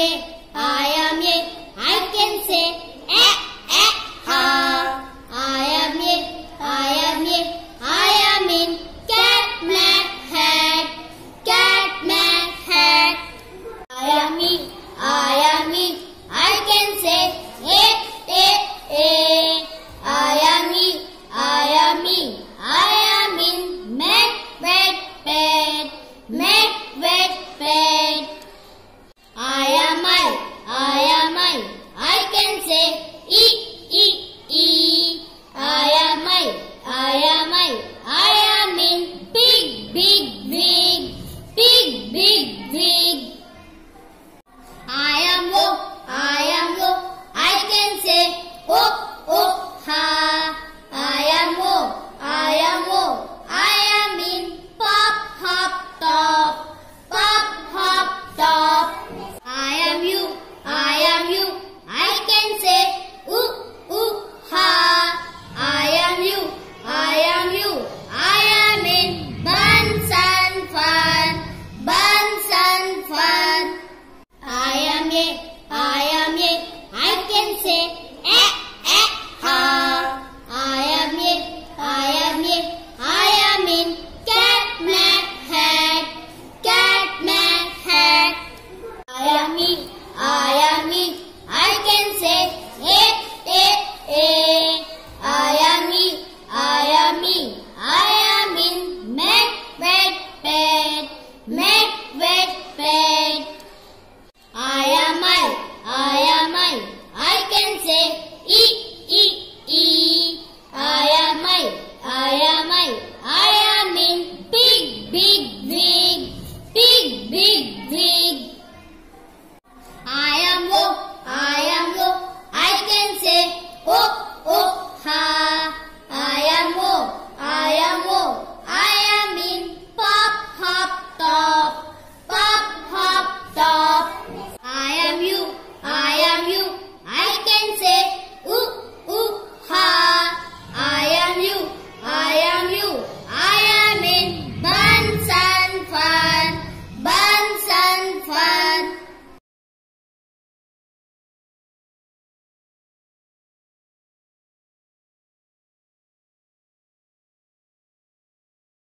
again. am it, I am me. I can say